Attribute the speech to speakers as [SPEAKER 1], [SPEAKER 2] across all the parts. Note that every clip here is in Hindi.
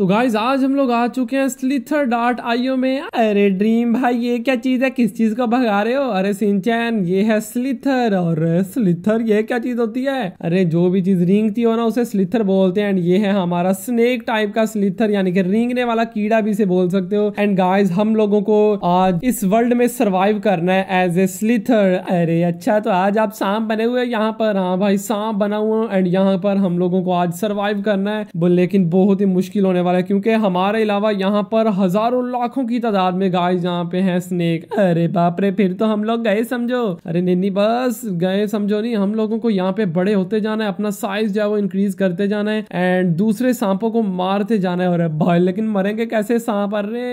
[SPEAKER 1] तो गाइज आज हम लोग आ चुके हैं स्लीथर डार्ट आईओ में अरे ड्रीम भाई ये क्या चीज है किस चीज को भगा रहे हो अरे सिंचैन ये है स्लिथर और स्लीथर ये क्या चीज होती है अरे जो भी चीज रिंगती हो ना उसे स्लीथर बोलते हैं एंड ये है हमारा स्नेक टाइप का स्लीथर यानी कि रिंगने वाला कीड़ा भी इसे बोल सकते हो एंड गाइज हम लोगों को आज इस वर्ल्ड में सर्वाइव करना है एज ए स्लीथर अरे अच्छा तो आज आप सांप बने हुए यहाँ पर हाँ भाई सांप बना हुआ एंड यहाँ पर हम लोगों को आज सर्वाइव करना है लेकिन बहुत ही मुश्किल होने वाला वाला है क्योंकि हमारे अलावा यहाँ पर हज़ारों लाखों की तादाद में गाय यहाँ पे हैं स्नेक अरे बाप रे फिर तो हम लोग गए समझो अरे नहीं बस गए समझो नहीं हम लोगों को यहाँ पे बड़े होते जाना है अपना साइज जो है वो इंक्रीज करते जाना है एंड दूसरे सांपों को मारते जाना है और भाई लेकिन मरेंगे कैसे सांप अरे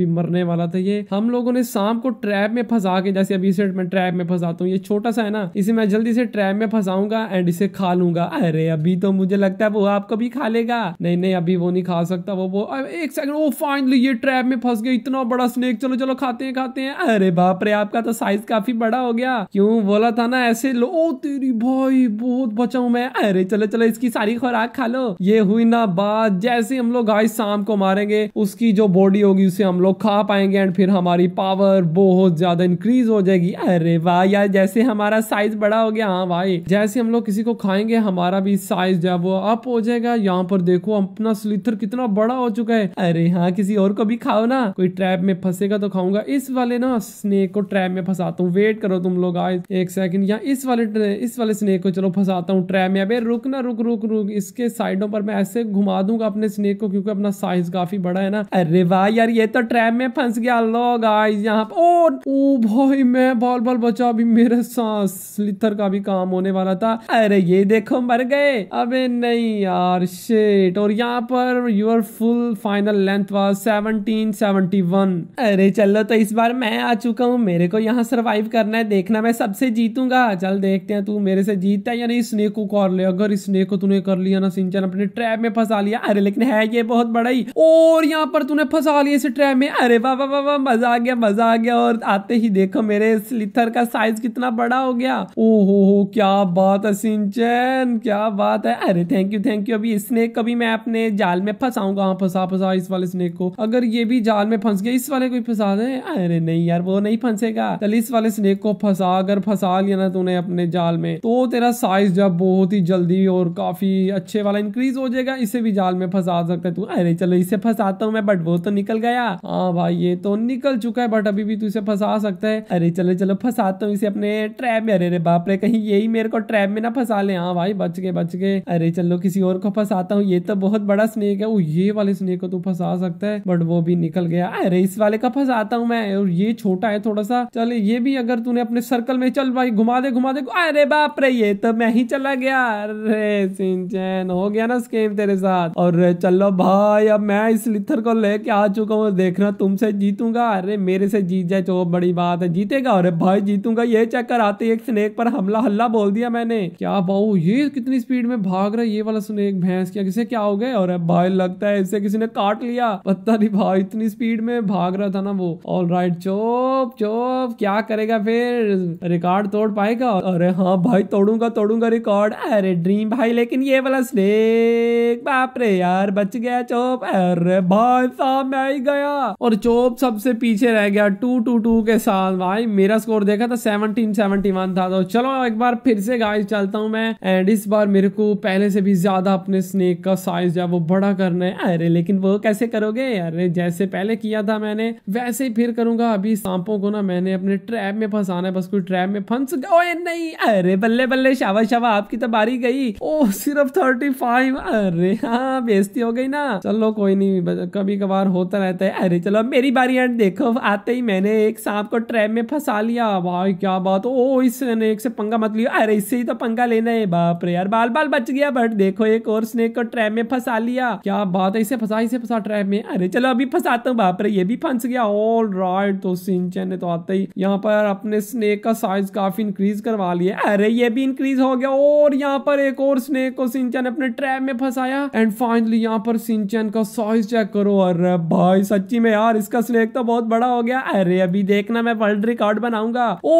[SPEAKER 1] भी मरने वाला था ये हम लोगों ने सांप को ट्रैप में फंसा के जैसे अभी से ट्रैप में फंसाता हूँ ये छोटा सा है ना इसे मैं जल्दी से ट्रैप में फंसाऊंगा एंड इसे खा लूंगा अरे अभी तो मुझे लगता है वो आपको भी खा लेगा नहीं नहीं अभी वो नहीं खा सकता वो वो एक सेकंड वो फाइनली ये ट्रैप में फंस गए इतना बड़ा स्नेक चलो चलो खाते हैं खाते हैं अरे बाप रे आपका तो साइज काफी बड़ा हो गया क्यों बोला था ना ऐसे लो ओ तेरी भाई बहुत बचाऊ मैं अरे चलो चलो इसकी सारी खुराक खा लो ये हुई ना बात जैसे हम लोग गाइस शाम को मारेंगे उसकी जो बॉडी होगी उसे हम लोग खा पाएंगे एंड फिर हमारी पावर बहुत ज्यादा इंक्रीज हो जाएगी अरे वाह यार जैसे हमारा साइज बड़ा हो गया हाँ भाई जैसे हम लोग किसी को खाएंगे हमारा भी साइज जो है वो अप हो जाएगा यहाँ पर देखो अपना स्ली पत्थर कितना बड़ा हो चुका है अरे हाँ किसी और को भी खाओ ना कोई ट्रैप में फंसेगा तो खाऊंगा इस वाले ना स्नेक को ट्रैप में फंसाता हूँ वेट करो तुम लोग आज एक सेकंड यहाँ इस वाले इस वाले स्नेक को चलो फंसाता हूँ ट्रैप में अबे रुक ना रुक रुक रुक इसके साइडों पर मैं ऐसे घुमा दूंगा अपने स्नेक को क्योंकि अपना साइज काफी बड़ा है ना अरे वाह यार ये तो ट्रैप में फंस गया लोग आए यहाँ ओ भाई मैं बॉल बॉल बचा अभी मेरे सांस लिथर का भी काम होने वाला था अरे ये देखो मर गए अबे नहीं यार शेट और यहाँ पर sir your full final length was 1771 अरे चलो तो इस बार मैं आ चुका हूँ मेरे को यहाँ सरवाइव करना है देखना मैं सबसे जीतूंगा चल देखते हैं तू मेरे से जीतता है या नहीं स्नेक को कर ले अगर स्नेक को तूने कर लिया ना सिंचन अपने ट्रैप में फंसा लिया अरे लेकिन है ये बहुत बड़ा ही और यहाँ पर तूने फंसा लिया इस ट्रैप में अरे वाह वाह वाह मजा आ गया मजा आ गया और आते ही देखो मेरे स्लिथर का साइज कितना बड़ा हो गया ओहो हो क्या बात है सिंचन क्या बात है अरे थैंक यू थैंक यू अभी स्नेक कभी मैं अपने जाल में फंसाऊंगा हाँ फंसा फंसा इस वाले स्नेक को अगर ये भी जाल में फंस गया इस वाले को फंसा दे अरे नहीं यार वो नहीं फंसेगा चल इस वाले स्नेक को फंसा अगर फंसा लिया ना तूने अपने जाल में तो तेरा साइज जब बहुत ही जल्दी और काफी अच्छे वाला इंक्रीज हो जाएगा इसे भी जाल में फंसा सकता है तू अरे चलो इसे फंसाता हूँ मैं बट वो तो निकल गया हाँ भाई ये तो निकल चुका है बट अभी भी तू इसे फंसा सकता है अरे चलो चलो फंसाता हूँ इसे अपने ट्रैप में अरे रे बाप रे कहीं यही मेरे को ट्रैप में ना फंसा ले हाँ भाई बच गए बच गए अरे चलो किसी और को फंसाता हूँ ये तो बहुत बड़ा स्नेक स्नेक है वो ये वाले स्नेक को तो फंसा सकता है बट वो भी निकल गया अरे इस वाले का फंसाता हूँ मैं और ये छोटा है थोड़ा सा चल ये भी अगर तूने अपने सर्कल में चल भाई घुमा दे घुमा दे अरे बाप रे ये तो मैं ही चला गया अरे सिंचन हो गया ना स्केम तेरे साथ और चलो भाई अब मैं इस लिथर को लेके आ चुका हूँ देखना तुमसे जीतूंगा अरे मेरे से जीत जाए तो बड़ी बात है जीतेगा अरे भाई जीतूंगा ये चक्कर आते एक स्नेक पर हमला हल्ला बोल दिया मैंने क्या भाऊ ये कितनी स्पीड में भाग रहा है ये वाला स्नेक भैंस क्या किसे क्या हो गए और भाई भाई लगता है इसे किसी ने काट लिया पता नहीं भाई इतनी स्पीड में भाग रहा था ना वो ऑल राइट चोप चोप क्या करेगा फिर रिकॉर्ड तोड़ पाएगा अरे हाँ भाई तोड़ूंगा तोड़ूंगा रिकॉर्ड अरे ड्रीम भाई लेकिन ये वाला स्नेक बाप रे यार बच गया चोप अरे भाई साहब मैं ही गया और चोप सबसे पीछे रह गया टू टू टू के साथ भाई मेरा स्कोर देखा था सेवनटीन सेवनटी वन था तो चलो एक बार फिर से गाइस चलता हूँ मैं एंड इस बार मेरे को पहले से भी ज्यादा अपने स्नेक का साइज है वो बड़ा करना है अरे लेकिन वो कैसे करोगे अरे जैसे पहले किया था मैंने वैसे ही फिर करूंगा अभी सांपों को ना मैंने अपने ट्रैप में फंसाना है बस कोई ट्रैप में फंस गए नहीं अरे बल्ले बल्ले शावा शावा आपकी तो बारी गई ओ सिर्फ थर्टी फाइव अरे हाँ बेजती हो गई ना चलो कोई नहीं कभी कभार होता रहता है अरे चलो मेरी बारी एंड देखो आते ही मैंने एक सांप को ट्रैप में फंसा लिया भाई क्या बात ओ इसने एक से पंगा मत लिया अरे इससे ही तो पंगा लेना है बाप रे यार बाल बाल बच गया बट देखो एक और स्नेक को ट्रैप में फंसा लिया क्या बात है इसे फंसा इसे फंसा ट्रैप में अरे चलो अभी फंसाता हूँ बाप रे ये भी फंस गया ऑल राइट तो सिंचन ने तो आते ही यहाँ पर अपने स्नेक का साइज काफी इंक्रीज करवा लिया अरे ये भी इंक्रीज हो गया और यहाँ पर एक और स्नेक को सिंचन अपने ट्रैप में फंसाया एंड फाइनली यहाँ पर सिंचन का साइज चेक करो अरे भाई सच्ची में यार इसका स्नेक तो बहुत बड़ा हो गया अरे अभी देखना मैं वर्ल्ड रिकॉर्ड बनाऊंगा ओ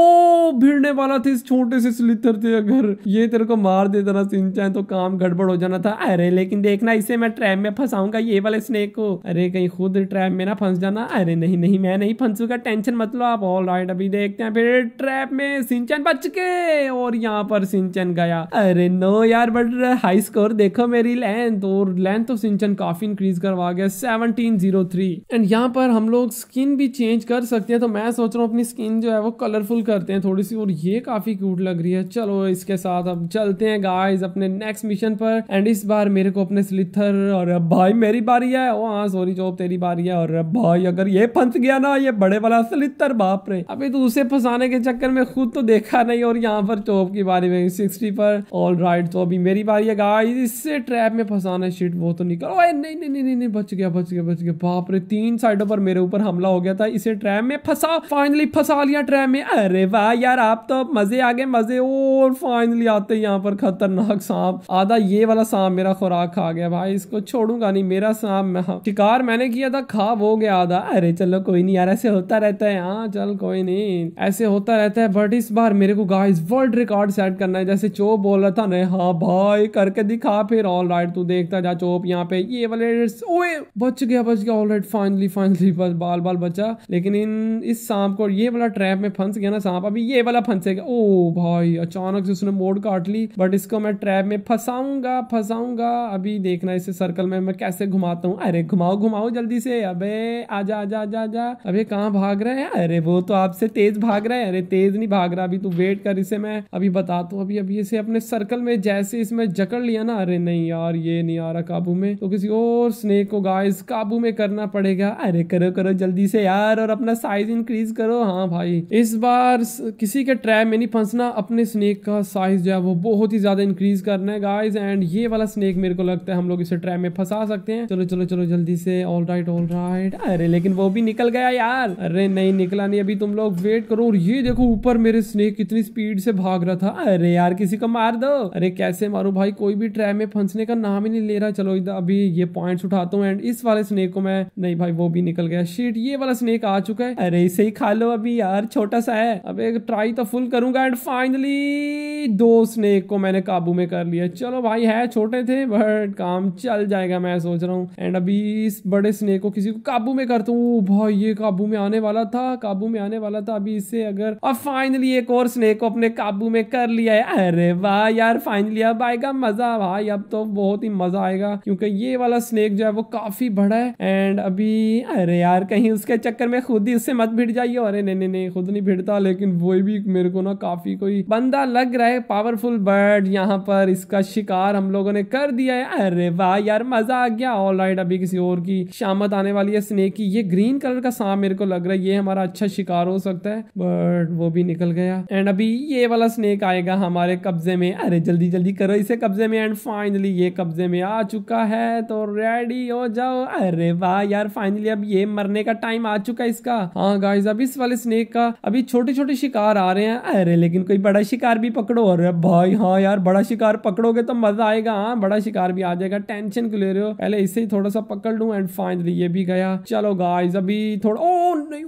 [SPEAKER 1] भिड़ने वाला था इस छोटे से स्लिथर थे अगर ये तेरे को मार देता ना सिंचन तो काम गड़बड़ हो जाना था अरे लेकिन देखना इसे मैं ट्रैप ट्रैप में फंसाऊंगा ये वाले स्नेक को अरे कहीं खुद ट्रैप में ना फंस जाना अरे नहीं नहीं मैं नहीं फंसूंगा टेंशन मत लो आप ऑल राइट अभी देखते हैं फिर ट्रैप में सिंचन बच के और यहाँ पर सिंचन गया अरे नो यार बट हाई स्कोर देखो मेरी लेंथ और लेंथ तो सिंचन काफी इंक्रीज करवा गया सेवनटीन जीरो थ्री एंड यहाँ पर हम लोग स्किन भी चेंज कर सकते हैं तो मैं सोच रहा हूँ अपनी स्किन जो है वो कलरफुल करते हैं थोड़ी सी और ये काफी क्यूट लग रही है चलो इसके साथ अब चलते हैं गाइस अपने नेक्स्ट मिशन पर एंड इस बार मेरे को अपने स्लिथर और भाई मेरी बारी है ओ हाँ सॉरी चौप तेरी बारी है और भाई अगर ये फंस गया ना ये बड़े वाला सलितर बाप रे अभी तो उसे फंसाने के चक्कर में खुद तो देखा नहीं और यहाँ पर चौप की बारी में सिक्सटी पर ऑल राइट तो अभी मेरी बारी है गाइस इससे ट्रैप में फंसाना शीट वो तो निकल ओ नहीं नहीं नहीं नहीं बच गया बच गया बच गया बाप रे तीन साइडों पर मेरे ऊपर हमला हो गया था इसे ट्रैप में फंसा फाइनली फंसा लिया ट्रैप में अरे वाह यार आप तो मजे आ गए मजे और फाइनली आते यहाँ पर खतरनाक सांप आधा ये वाला सांप मेरा खुराक खा गया भाई इसको छोड़ूंगा नहीं मेरा सांप मैं हाँ। शिकार मैंने किया था खा वो गया था अरे चलो कोई नहीं यार ऐसे होता रहता है हाँ चल कोई नहीं ऐसे होता रहता है बट इस बार मेरे को गाइस वर्ल्ड रिकॉर्ड सेट करना है जैसे चोप बोल रहा था नहीं हाँ भाई करके दिखा फिर ऑल राइट तू देखता जा चोप यहाँ पे ये वाले ओए बच गया बच गया ऑल राइट फाइनली फाइनली बस बाल बाल बचा लेकिन इन इस सांप को ये वाला ट्रैप में फंस गया ना सांप अभी ये वाला फंसेगा ओ भाई अचानक से उसने मोड़ काट ली बट इसको मैं ट्रैप में फंसाऊंगा फंसाऊंगा अभी देखना इसे सर सर्कल में मैं कैसे घुमाता हूँ अरे घुमाओ घुमाओ जल्दी से अबे आजा आजा आजा आजा अबे कहाँ भाग रहे हैं अरे वो तो आपसे तेज भाग रहा है अरे तेज नहीं भाग रहा अभी तू वेट कर इसे मैं अभी बताता हूँ अभी अभी इसे अपने सर्कल में जैसे इसमें जकड़ लिया ना अरे नहीं यार ये नहीं आ रहा काबू में तो किसी और स्नेक को गाइस काबू में करना पड़ेगा अरे करो करो जल्दी से यार और अपना साइज इंक्रीज करो हाँ भाई इस बार किसी के ट्रैप में नहीं फंसना अपने स्नेक का साइज जो है वो बहुत ही ज्यादा इंक्रीज करना है गाइज एंड ये वाला स्नेक मेरे को लगता है हम लोग इसे ट्रैप में में फंसा सकते हैं चलो चलो चलो जल्दी से ऑल राइट ऑल राइट अरे लेकिन वो भी निकल गया यार अरे नहीं निकला नहीं अभी तुम लोग वेट करो और ये देखो ऊपर मेरे स्नेक कितनी स्पीड से भाग रहा था अरे यार किसी को मार दो अरे कैसे मारू भाई कोई भी ट्रैप में फंसने का नाम ही नहीं ले रहा चलो इधर अभी ये पॉइंट उठाता हूँ एंड इस वाले स्नेक को मैं नहीं भाई वो भी निकल गया शीट ये वाला स्नेक आ चुका है अरे इसे ही खा लो अभी यार छोटा सा है अब एक ट्राई तो फुल करूंगा एंड फाइनली दो स्नेक को मैंने काबू में कर लिया चलो भाई है छोटे थे बट काम चल जाए जाएगा मैं सोच रहा हूँ एंड अभी इस बड़े स्नेक को किसी को काबू में कर तू भाई ये काबू में आने वाला था काबू में आने वाला था अभी इससे अगर अब फाइनली एक और स्नेक को अपने काबू में कर लिया है अरे वाह यार फाइनली अब आएगा मजा भाई अब तो बहुत ही मजा आएगा क्योंकि ये वाला स्नेक जो है वो काफी बड़ा है एंड अभी अरे यार कहीं उसके चक्कर में खुद ही उससे मत भिड़ जाइए अरे नहीं नहीं नहीं खुद नहीं भिड़ता लेकिन वो भी मेरे को ना काफी कोई बंदा लग रहा है पावरफुल बर्ड यहाँ पर इसका शिकार हम लोगों ने कर दिया है अरे वाह यार मजा आ गया ऑल राइट अभी किसी और की शामत आने वाली है स्नेक की ये ग्रीन कलर का सांप मेरे को लग रहा है ये हमारा अच्छा शिकार हो सकता है बट वो भी निकल गया एंड अभी ये वाला स्नेक आएगा हमारे कब्जे में अरे जल्दी जल्दी करो इसे कब्जे में एंड फाइनली ये कब्जे में आ चुका है तो रेडी हो जाओ अरे वाह यार फाइनली अब ये मरने का टाइम आ चुका है इसका हाँ गाइज अब इस वाले स्नेक का अभी छोटे छोटे शिकार आ रहे हैं अरे लेकिन कोई बड़ा शिकार भी पकड़ो अरे भाई हाँ यार बड़ा शिकार पकड़ोगे तो मजा आएगा हाँ बड़ा शिकार भी आ जाएगा टेंशन तो ले रहे हो पहले इसे ही थोड़ा सा पकड़ लू एंड फाइनली ये भी गया चलो गाइज अभी थोड़ा ओ नहीं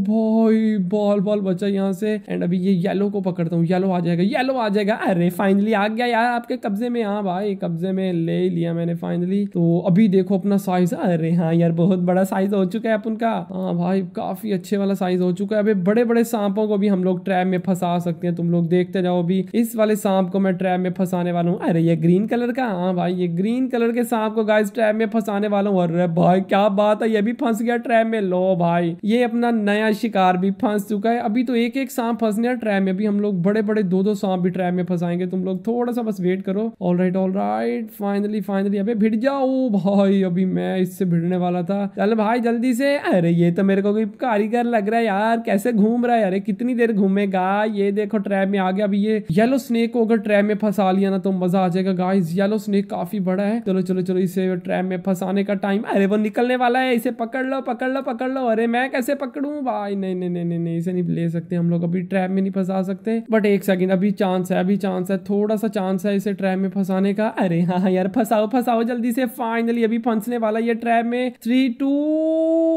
[SPEAKER 1] भाई बॉल बॉल बचा यहाँ से एंड अभी ये येलो को पकड़ता हूँ येलो आ जाएगा येलो आ जाएगा अरे फाइनली आ गया यार आपके कब्जे में हाँ भाई कब्जे में ले लिया मैंने फाइनली तो अभी देखो अपना साइज अरे हाँ यार बहुत बड़ा साइज हो चुका है अपन का हाँ भाई काफी अच्छे वाला साइज हो चुका है अभी बड़े बड़े सांपों को भी हम लोग ट्रैप में फंसा सकते हैं तुम लोग देखते जाओ अभी इस वाले सांप को मैं ट्रैप में फंसाने वाला हूँ अरे ये ग्रीन कलर का हाँ भाई ये ग्रीन कलर के सांप को गाइस ट्रैप में फंसाने वाला हूँ अरे भाई क्या बात है ये भी फंस गया ट्रैप में लो भाई ये अपना नया नया शिकार भी फंस चुका है अभी तो एक एक सांप फंसने ट्रैप में अभी हम लोग बड़े बड़े दो दो सांप भी ट्रैप में फंसाएंगे तुम लोग थोड़ा सा बस वेट करो all right all right finally finally अभी भिड़ जाओ भाई अभी मैं इससे भिड़ने वाला था चल भाई जल्दी से अरे ये तो मेरे को कोई कारीगर लग रहा है यार कैसे घूम रहा है अरे कितनी देर घूमेगा ये देखो ट्रैप में आ गया अभी ये येलो स्नेक को अगर ट्रैप में फंसा लिया ना तो मजा आ जाएगा गाइस येलो स्नेक काफी बड़ा है चलो चलो चलो इसे ट्रैप में फंसाने का टाइम अरे वो निकलने वाला है इसे पकड़ लो पकड़ लो पकड़ लो अरे मैं कैसे पकड़ू भाई नहीं नहीं नहीं नहीं इसे नहीं ले सकते हम लोग अभी ट्रैप में नहीं फंसा सकते बट एक सेकंड अभी चांस है अभी चांस है थोड़ा सा चांस है इसे ट्रैप में फंसाने का अरे हाँ यार फंसाओ फंसाओ जल्दी से फाइनली अभी फंसने वाला ये ट्रैप में three two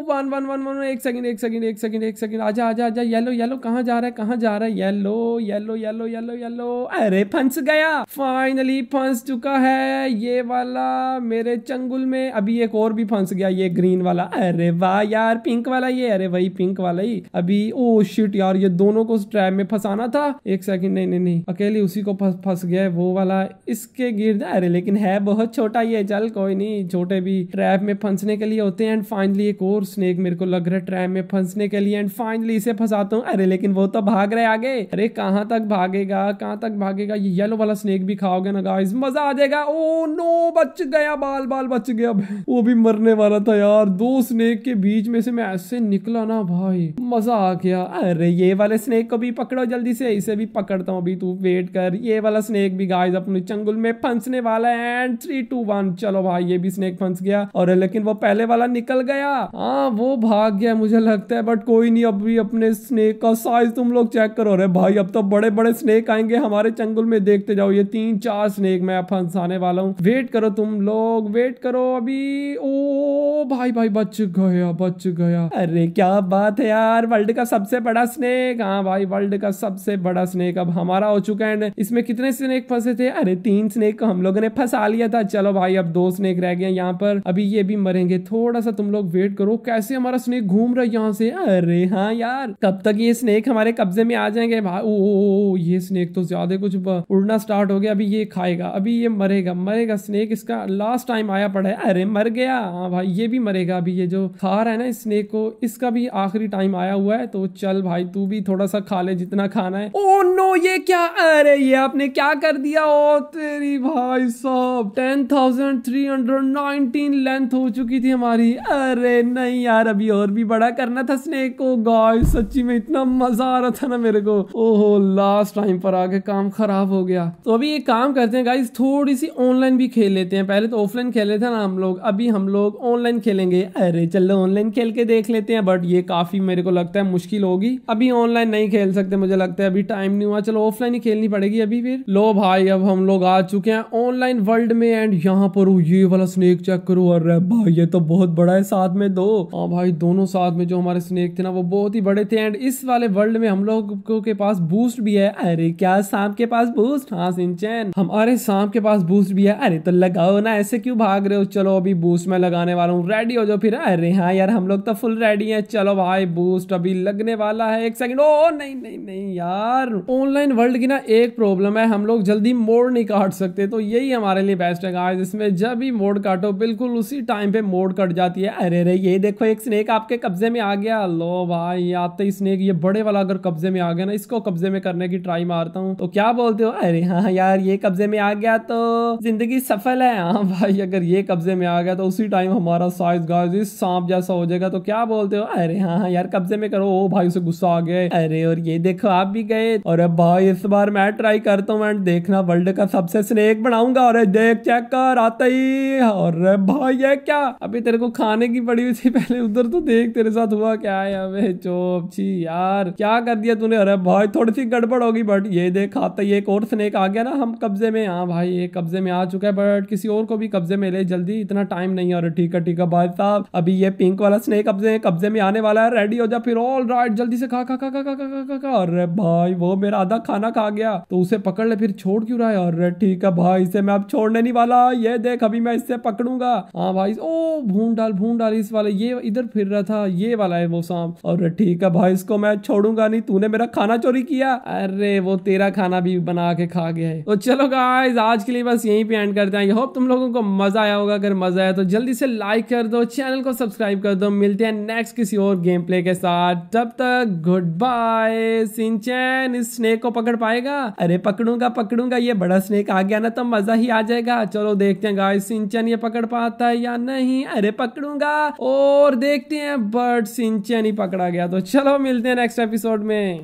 [SPEAKER 1] one one one one एक सेकंड एक सेकंड एक सेकंड एक सेकंड आजा आजा आजा येलो येलो कहा जा रहा है कहा जा रहा है yellow yellow yellow yellow yellow अरे फंस गया फाइनली फंस चुका है ये वाला मेरे चंगुल में अभी एक और भी फंस गया ये ग्रीन वाला अरे वाह यार पिंक वाला ये अरे वही पिंक वाला ही अभी ओ oh शिट यार ये दोनों को उस ट्रैप में फंसाना था एक सेकंड नहीं नहीं नहीं अकेले उसी को फंस गया वो वाला इसके गिर जा रहे लेकिन है बहुत छोटा ये चल कोई नहीं छोटे भी ट्रैप में फंसने के लिए होते हैं एंड फाइनली एक और स्नेक मेरे को लग रहा है ट्रैप में फंसने के लिए एंड फाइनली इसे फंसाता हूँ अरे लेकिन वो तो भाग रहे आगे अरे कहाँ तक भागेगा कहाँ तक भागेगा ये येलो वाला स्नेक भी खाओगे ना गाइस मजा आ जाएगा ओ oh नो बच गया बाल बाल बच गया वो भी मरने वाला था यार दो स्नेक के बीच में से मैं ऐसे निकला ना भाई भाई मजा आ गया अरे ये वाले स्नेक को भी पकड़ो जल्दी से इसे भी पकड़ता हूँ अभी तू वेट कर ये वाला स्नेक भी गाइस अपने चंगुल में फंसने वाला है एंड थ्री टू वन चलो भाई ये भी स्नेक फंस गया और लेकिन वो पहले वाला निकल गया हाँ वो भाग गया मुझे लगता है बट कोई नहीं अभी अपने स्नेक का साइज तुम लोग चेक करो अरे भाई अब तो बड़े बड़े स्नेक आएंगे हमारे चंगुल में देखते जाओ ये तीन चार स्नेक मैं फंसाने वाला हूँ वेट करो तुम लोग वेट करो अभी ओ भाई भाई बच गया बच गया अरे क्या बात है यार वर्ल्ड का सबसे बड़ा स्नेक हाँ भाई वर्ल्ड का सबसे बड़ा स्नेक अब हमारा हो चुका है इसमें कितने स्नेक फंसे थे अरे तीन स्नेक को तो हम लोगों ने फंसा लिया था चलो भाई अब दो स्नेक रह गए यहाँ पर अभी ये भी मरेंगे थोड़ा सा तुम लोग वेट करो कैसे हमारा स्नेक घूम रहा है यहाँ से अरे हाँ यार कब तक ये स्नेक हमारे कब्जे में आ जाएंगे भाई ओ, ये स्नेक तो ज्यादा कुछ उड़ना स्टार्ट हो गया अभी ये खाएगा अभी ये मरेगा मरेगा स्नेक इसका लास्ट टाइम आया पड़ा है अरे मर गया हाँ भाई ये भी मरेगा अभी ये जो खा रहा है ना स्नेक को इसका भी आखिरी टाइम आया हुआ है तो चल भाई तू भी थोड़ा सा खा ले जितना खाना है ओ नो ये क्या अरे ये आपने क्या कर दिया ओ तेरी भाई साहब ten thousand three hundred nineteen length हो चुकी थी हमारी अरे नहीं यार अभी और भी बड़ा करना था स्नेक को गाय सच्ची में इतना मजा आ रहा था ना मेरे को ओहो लास्ट टाइम पर आके काम खराब हो गया तो अभी ये काम करते हैं गाइस थोड़ी सी ऑनलाइन भी खेल लेते हैं पहले तो ऑफलाइन खेले थे ना हम लोग अभी हम लोग ऑनलाइन खेलेंगे अरे चलो ऑनलाइन खेल के देख लेते हैं बट ये काफी काफ़ी मेरे को लगता है मुश्किल होगी अभी ऑनलाइन नहीं खेल सकते मुझे लगता है अभी टाइम नहीं हुआ चलो ऑफलाइन ही खेलनी पड़ेगी अभी फिर लो भाई अब हम लोग आ चुके हैं ऑनलाइन वर्ल्ड में एंड यहाँ पर ये वाला स्नेक चेक करो अरे भाई ये तो बहुत बड़ा है साथ में दो हाँ भाई दोनों साथ में जो हमारे स्नेक थे ना वो बहुत ही बड़े थे एंड इस वाले वर्ल्ड में हम लोगों के पास बूस्ट भी है अरे क्या सांप के पास बूस्ट हाँ सिंचन हमारे सांप के पास बूस्ट भी है अरे तो लगाओ ना ऐसे क्यों भाग रहे हो चलो अभी बूस्ट में लगाने वाला हूँ रेडी हो जाओ फिर अरे हाँ यार हम लोग तो फुल रेडी है चलो भाई भाई बूस्ट अभी लगने वाला है एक सेकंड ओ नहीं नहीं नहीं यार ऑनलाइन वर्ल्ड की ना एक प्रॉब्लम है हम लोग जल्दी मोड नहीं काट सकते तो यही हमारे लिए बेस्ट है गाइस इसमें जब भी मोड काटो बिल्कुल उसी टाइम पे मोड कट जाती है अरे अरे ये देखो एक स्नेक आपके कब्जे में आ गया लो भाई आते ही स्नेक ये बड़े वाला अगर कब्जे में आ गया ना इसको कब्जे में करने की ट्राई मारता हूँ तो क्या बोलते हो अरे हाँ यार ये कब्जे में आ गया तो जिंदगी सफल है हाँ भाई अगर ये कब्जे में आ गया तो उसी टाइम हमारा साइज गाइस इस सांप जैसा हो जाएगा तो क्या बोलते हो अरे हाँ यार कब्जे में करो ओ भाई उसे गुस्सा आ गया अरे और ये देखो आप भी गए और अब भाई इस बार मैं ट्राई करता हूँ एंड देखना वर्ल्ड का सबसे स्नेक बनाऊंगा और देख चेक कर आता ही और भाई ये क्या अभी तेरे को खाने की पड़ी हुई थी पहले उधर तो देख तेरे साथ हुआ क्या है अबे चोप छी यार क्या कर दिया तूने अरे भाई थोड़ी सी गड़बड़ होगी बट ये देख आता ही एक और स्नेक आ गया ना हम कब्जे में हाँ भाई ये कब्जे में आ चुका है बट किसी और को भी कब्जे में ले जल्दी इतना टाइम नहीं है और ठीक है ठीक है भाई साहब अभी ये पिंक वाला स्नेक कब्जे कब्जे में आने वाला है रेडी हो जा फिर ऑल राइट जल्दी से खा खा खा खा खा खा खा खा अरे भाई वो मेरा आधा खाना खा गया तो उसे पकड़ ले फिर छोड़ क्यों रहा है अरे ठीक है भाई इसे मैं अब छोड़ने नहीं वाला ये देख अभी मैं इससे पकड़ूंगा हाँ भाई ओ भून डाल भून डाल इस वाले ये इधर फिर रहा था ये वाला है वो सांप अरे ठीक है भाई इसको मैं छोड़ूंगा नहीं तूने मेरा खाना चोरी किया अरे वो तेरा खाना भी बना के खा गया है तो चलो गाइज आज के लिए बस यहीं पे एंड करते हैं होप तुम लोगों को मजा आया होगा अगर मजा आया तो जल्दी से लाइक कर दो चैनल को सब्सक्राइब कर दो मिलते हैं नेक्स्ट किसी और गेम प्ले इतने के साथ तब तक गुड बाय सिंचैन इस स्नेक को पकड़ पाएगा अरे पकड़ूंगा पकड़ूंगा ये बड़ा स्नेक आ गया ना तो मजा ही आ जाएगा चलो देखते हैं गाइस सिंचन ये पकड़ पाता है या नहीं अरे पकड़ूंगा और देखते हैं बट सिंचन ही पकड़ा गया तो चलो मिलते हैं नेक्स्ट एपिसोड में